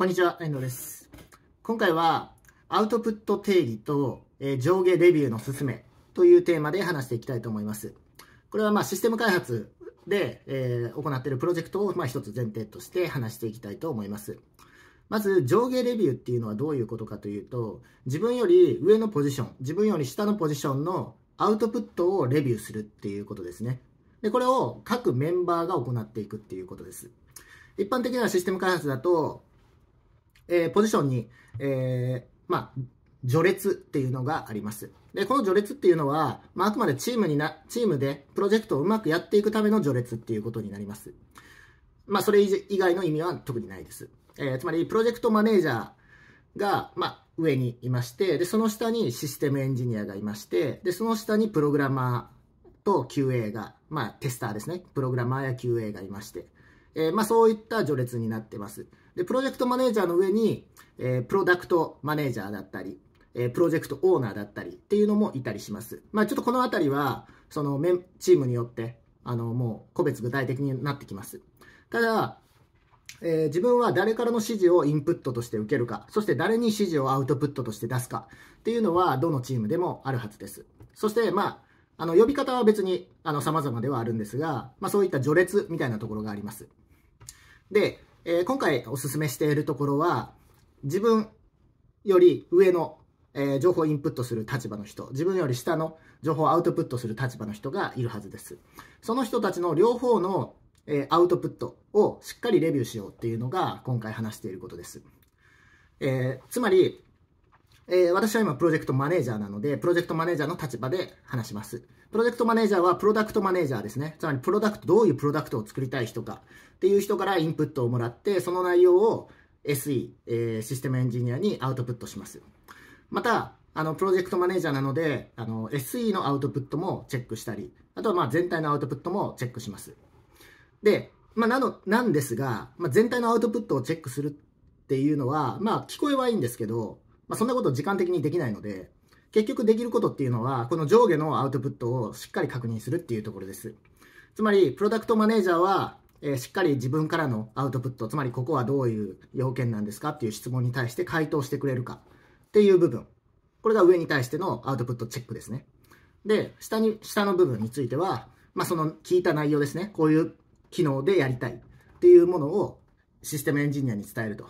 こんにちは、遠藤です。今回は、アウトプット定義と、えー、上下レビューの進めというテーマで話していきたいと思います。これは、まあ、システム開発で、えー、行っているプロジェクトを、まあ、一つ前提として話していきたいと思います。まず、上下レビューっていうのはどういうことかというと、自分より上のポジション、自分より下のポジションのアウトプットをレビューするっていうことですね。で、これを各メンバーが行っていくっていうことです。一般的なシステム開発だと、えー、ポジションに、えー、まあ、序列っていうのがあります。で、この序列っていうのは、まあ、あくまでチームにな、チームでプロジェクトをうまくやっていくための序列っていうことになります。まあ、それ以外の意味は特にないです。えー、つまり、プロジェクトマネージャーが、まあ、上にいまして、で、その下にシステムエンジニアがいまして、で、その下にプログラマーと QA が、まあ、テスターですね。プログラマーや QA がいまして、えー、まあ、そういった序列になってます。で、プロジェクトマネージャーの上に、えー、プロダクトマネージャーだったり、えー、プロジェクトオーナーだったりっていうのもいたりします。まあ、ちょっとこのあたりは、そのメン、チームによって、あの、もう個別具体的になってきます。ただ、えー、自分は誰からの指示をインプットとして受けるか、そして誰に指示をアウトプットとして出すかっていうのは、どのチームでもあるはずです。そして、まあ、あの、呼び方は別に、あの、様々ではあるんですが、まあ、そういった序列みたいなところがあります。で、えー、今回おすすめしているところは、自分より上の、えー、情報インプットする立場の人、自分より下の情報アウトプットする立場の人がいるはずです。その人たちの両方の、えー、アウトプットをしっかりレビューしようっていうのが今回話していることです。えつまり、えー、私は今プロジェクトマネージャーなので、プロジェクトマネージャーの立場で話します。プロジェクトマネージャーはプロダクトマネージャーですね。つまりプロダクト、どういうプロダクトを作りたい人かっていう人からインプットをもらって、その内容を SE、えー、システムエンジニアにアウトプットします。また、あの、プロジェクトマネージャーなので、あの、SE のアウトプットもチェックしたり、あとはまあ全体のアウトプットもチェックします。で、まあ、なの、なんですが、まあ、全体のアウトプットをチェックするっていうのは、まあ、聞こえはいいんですけど、まあ、そんなこと時間的にできないので、結局できることっていうのは、この上下のアウトプットをしっかり確認するっていうところです。つまり、プロダクトマネージャーは、えー、しっかり自分からのアウトプット、つまりここはどういう要件なんですかっていう質問に対して回答してくれるかっていう部分。これが上に対してのアウトプットチェックですね。で、下に、下の部分については、まあ、その聞いた内容ですね。こういう機能でやりたいっていうものをシステムエンジニアに伝えると。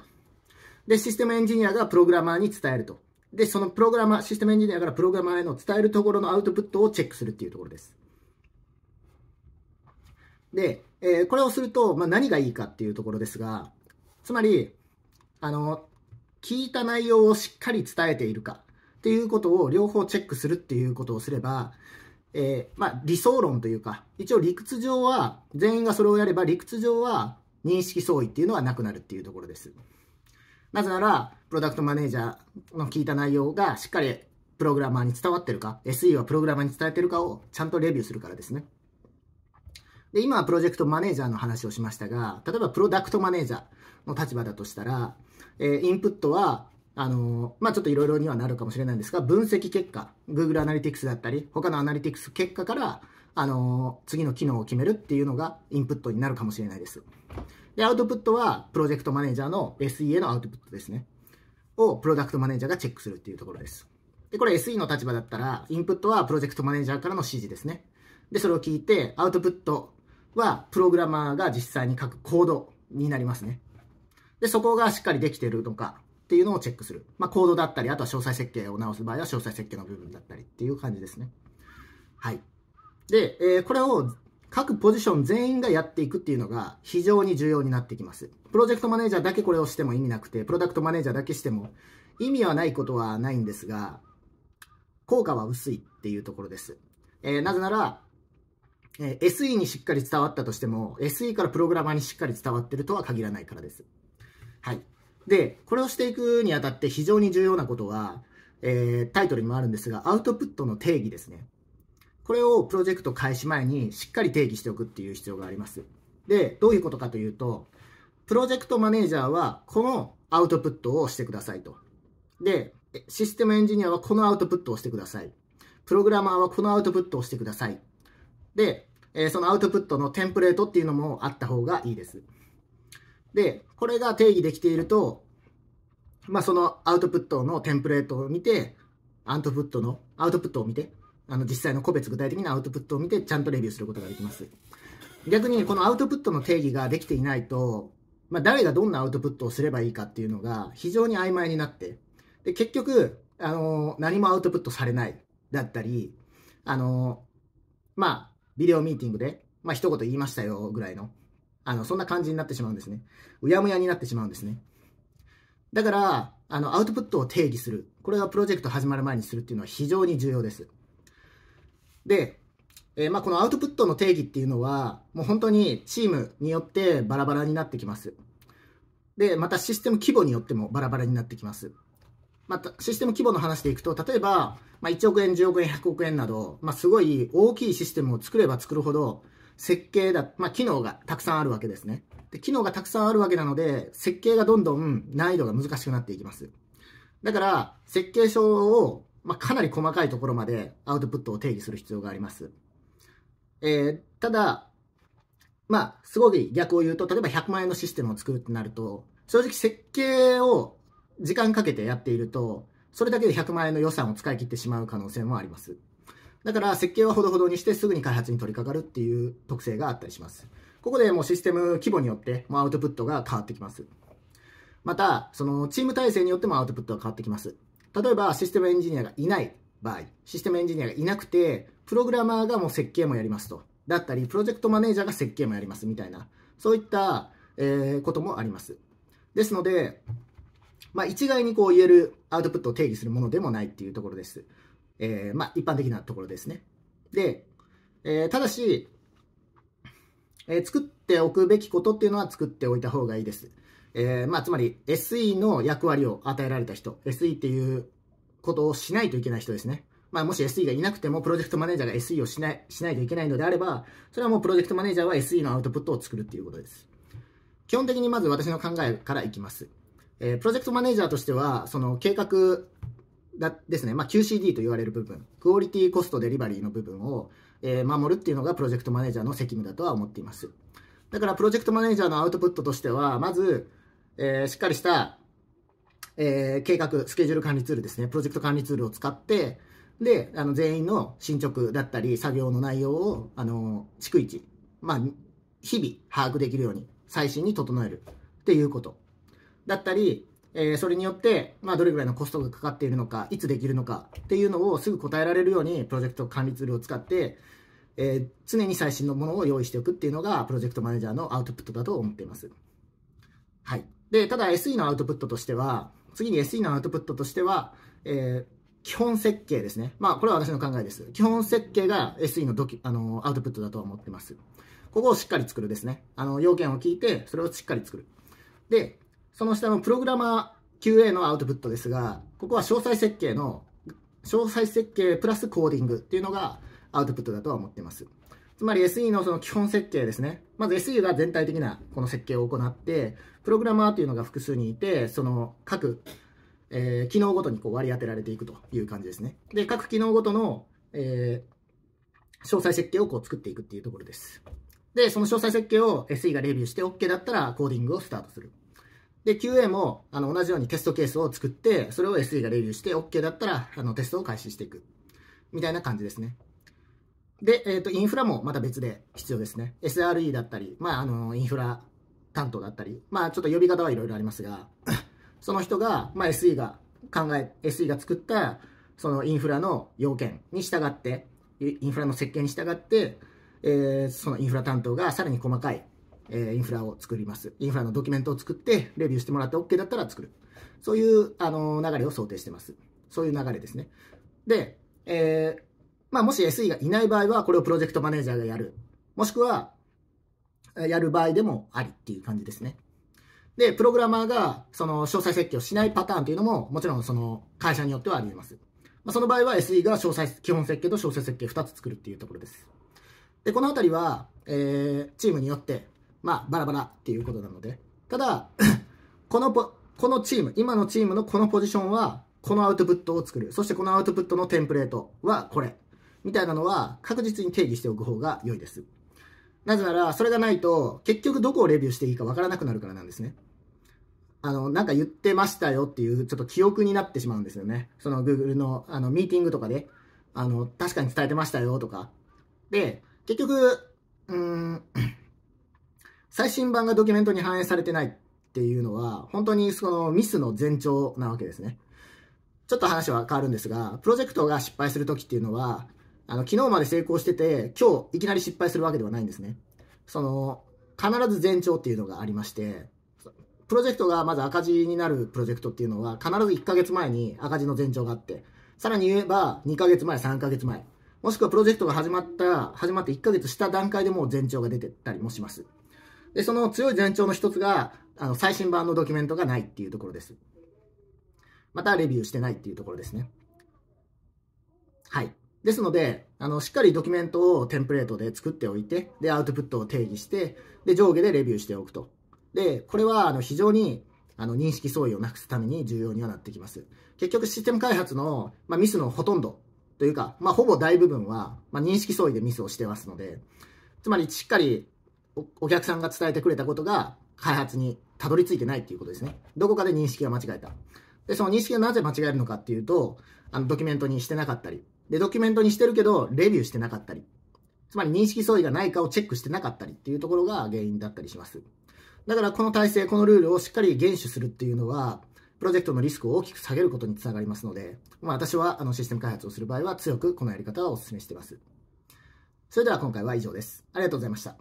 で、システムエンジニアがプログラマーに伝えると。で、そのプログラマー、システムエンジニアからプログラマーへの伝えるところのアウトプットをチェックするっていうところです。で、えー、これをすると、まあ、何がいいかっていうところですが、つまり、あの、聞いた内容をしっかり伝えているかっていうことを両方チェックするっていうことをすれば、えー、まあ、理想論というか、一応理屈上は、全員がそれをやれば理屈上は認識相違っていうのはなくなるっていうところです。なぜなら、プロダクトマネージャーの聞いた内容がしっかりプログラマーに伝わってるか、SE はプログラマーに伝えてるかをちゃんとレビューするからですね。で、今はプロジェクトマネージャーの話をしましたが、例えばプロダクトマネージャーの立場だとしたら、えー、インプットは、あのー、まあ、ちょっといろいろにはなるかもしれないんですが、分析結果、Google アナリティクスだったり、他のアナリティクス結果から、あのー、次の機能を決めるっていうのがインプットになるかもしれないです。で、アウトプットはプロジェクトマネージャーの SE へのアウトプットですね。をプロダクトマネージャーがチェックするっていうところです。で、これ SE の立場だったら、インプットはプロジェクトマネージャーからの指示ですね。で、それを聞いて、アウトプットはプログラマーが実際に書くコードになりますね。で、そこがしっかりできてるのかっていうのをチェックする。まあ、コードだったり、あとは詳細設計を直す場合は詳細設計の部分だったりっていう感じですね。はい。で、えー、これを各ポジション全員がやっていくっていうのが非常に重要になってきます。プロジェクトマネージャーだけこれをしても意味なくて、プロダクトマネージャーだけしても意味はないことはないんですが、効果は薄いっていうところです。えー、なぜなら、えー、SE にしっかり伝わったとしても、SE からプログラマーにしっかり伝わってるとは限らないからです。はい。で、これをしていくにあたって非常に重要なことは、えー、タイトルにもあるんですが、アウトプットの定義ですね。これをプロジェクト開始前にしっかり定義しておくっていう必要があります。で、どういうことかというと、プロジェクトマネージャーはこのアウトプットをしてくださいと。で、システムエンジニアはこのアウトプットをしてください。プログラマーはこのアウトプットをしてください。で、えそのアウトプットのテンプレートっていうのもあった方がいいです。で、これが定義できていると、まあ、そのアウトプットのテンプレートを見て、アウトプットの、アウトプットを見て、あの、実際の個別具体的なアウトプットを見て、ちゃんとレビューすることができます。逆に、このアウトプットの定義ができていないと、まあ、誰がどんなアウトプットをすればいいかっていうのが非常に曖昧になって、で、結局、あの、何もアウトプットされないだったり、あの、まあ、ビデオミーティングで、まあ、一言言いましたよぐらいの、あの、そんな感じになってしまうんですね。うやむやになってしまうんですね。だから、あの、アウトプットを定義する。これがプロジェクト始まる前にするっていうのは非常に重要です。で、えー、まあ、このアウトプットの定義っていうのは、もう本当にチームによってバラバラになってきます。で、またシステム規模によってもバラバラになってきます。また、システム規模の話でいくと、例えば、まあ、1億円、10億円、100億円など、まあ、すごい大きいシステムを作れば作るほど、設計だ、まあ、機能がたくさんあるわけですね。で、機能がたくさんあるわけなので、設計がどんどん難易度が難しくなっていきます。だから、設計書をまあ、かなり細かいところまでアウトプットを定義する必要があります。えー、ただ、まあ、すごい逆を言うと、例えば100万円のシステムを作るってなると、正直設計を時間かけてやっていると、それだけで100万円の予算を使い切ってしまう可能性もあります。だから設計はほどほどにしてすぐに開発に取り掛かるっていう特性があったりします。ここでもうシステム規模によってもアウトプットが変わってきます。また、そのチーム体制によってもアウトプットが変わってきます。例えばシステムエンジニアがいない場合、システムエンジニアがいなくて、プログラマーがもう設計もやりますと。だったり、プロジェクトマネージャーが設計もやりますみたいな、そういった、えー、こともあります。ですので、まあ、一概にこう言えるアウトプットを定義するものでもないっていうところです。えー、まあ、一般的なところですね。で、えー、ただし、え作っておくべきことっていうのは作っておいた方がいいです。えー、まあ、つまり SE の役割を与えられた人、SE っていうことをしないといけない人ですね。まあ、もし SE がいなくても、プロジェクトマネージャーが SE をしない、しないといけないのであれば、それはもうプロジェクトマネージャーは SE のアウトプットを作るっていうことです。基本的にまず私の考えからいきます。えー、プロジェクトマネージャーとしては、その計画だですね、まあ、QCD と言われる部分、クオリティコストデリバリーの部分を、えー、守るっていうのがプロジェクトマネージャーの責務だとは思っています。だからプロジェクトマネージャーのアウトプットとしては、まず、えー、しっかりした、えー、計画、スケジュール管理ツールですね、プロジェクト管理ツールを使って、で、あの全員の進捗だったり、作業の内容を、あの逐一、まあ、日々把握できるように、最新に整えるっていうこと。だったり、えー、それによって、まあ、どれぐらいのコストがかかっているのか、いつできるのかっていうのをすぐ答えられるように、プロジェクト管理ツールを使って、えー、常に最新のものを用意しておくっていうのが、プロジェクトマネージャーのアウトプットだと思っています。はい。で、ただ SE のアウトプットとしては、次に SE のアウトプットとしては、えー基本設計ですね。まあ、これは私の考えです。基本設計が SE のドキあのアウトプットだとは思ってます。ここをしっかり作るですね。あの、要件を聞いて、それをしっかり作る。で、その下のプログラマー QA のアウトプットですが、ここは詳細設計の、詳細設計プラスコーディングっていうのがアウトプットだとは思ってます。つまり SE のその基本設計ですね。まず SE が全体的なこの設計を行って、プログラマーというのが複数にいて、その各、えー、機能ごとにこう割り当てられていくという感じですね。で、各機能ごとの、えー、詳細設計をこう作っていくっていうところです。で、その詳細設計を SE がレビューして OK だったらコーディングをスタートする。で、QA もあの同じようにテストケースを作って、それを SE がレビューして OK だったらあのテストを開始していく。みたいな感じですね。で、えっ、ー、と、インフラもまた別で必要ですね。SRE だったり、まあ、あの、インフラ担当だったり、まあ、ちょっと呼び方はいろいろありますが、その人が、まあ、SE が考え、SE が作った、そのインフラの要件に従って、インフラの設計に従って、えー、そのインフラ担当がさらに細かい、えー、インフラを作ります。インフラのドキュメントを作って、レビューしてもらって OK だったら作る。そういう、あの、流れを想定してます。そういう流れですね。で、えー、まあ、もし SE がいない場合は、これをプロジェクトマネージャーがやる。もしくは、やる場合でもありっていう感じですね。で、プログラマーが、その、詳細設計をしないパターンというのも、もちろん、その、会社によってはあり得ます。まあ、その場合は SE が詳細、基本設計と詳細設計2つ作るっていうところです。で、このあたりは、えー、チームによって、まあ、バラバラっていうことなので、ただ、このポ、このチーム、今のチームのこのポジションは、このアウトプットを作る。そしてこのアウトプットのテンプレートはこれ。みたいなのは確実に定義しておく方が良いです。なぜなら、それがないと、結局どこをレビューしていいかわからなくなるからなんですね。あの、なんか言ってましたよっていう、ちょっと記憶になってしまうんですよね。その Google の、あの、ミーティングとかで、あの、確かに伝えてましたよとか。で、結局、うん、最新版がドキュメントに反映されてないっていうのは、本当にそのミスの前兆なわけですね。ちょっと話は変わるんですが、プロジェクトが失敗するときっていうのは、あの、昨日まで成功してて、今日いきなり失敗するわけではないんですね。その、必ず前兆っていうのがありまして、プロジェクトがまず赤字になるプロジェクトっていうのは、必ず1ヶ月前に赤字の前兆があって、さらに言えば、2ヶ月前、3ヶ月前、もしくはプロジェクトが始まった、始まって1ヶ月した段階でもう前兆が出てたりもします。で、その強い前兆の一つが、あの、最新版のドキュメントがないっていうところです。また、レビューしてないっていうところですね。はい。ですので、あの、しっかりドキュメントをテンプレートで作っておいて、で、アウトプットを定義して、で、上下でレビューしておくと。で、これは、あの、非常に、あの、認識相違をなくすために重要にはなってきます。結局、システム開発の、まあ、ミスのほとんどというか、まあ、ほぼ大部分は、まあ、認識相違でミスをしてますので、つまり、しっかりお客さんが伝えてくれたことが、開発にたどり着いてないっていうことですね。どこかで認識が間違えた。で、その認識がなぜ間違えるのかっていうと、あの、ドキュメントにしてなかったり、で、ドキュメントにしてるけど、レビューしてなかったり、つまり認識相違がないかをチェックしてなかったりっていうところが原因だったりします。だからこの体制、このルールをしっかり厳守するっていうのは、プロジェクトのリスクを大きく下げることにつながりますので、まあ、私はあのシステム開発をする場合は強くこのやり方はお勧めしています。それでは今回は以上です。ありがとうございました。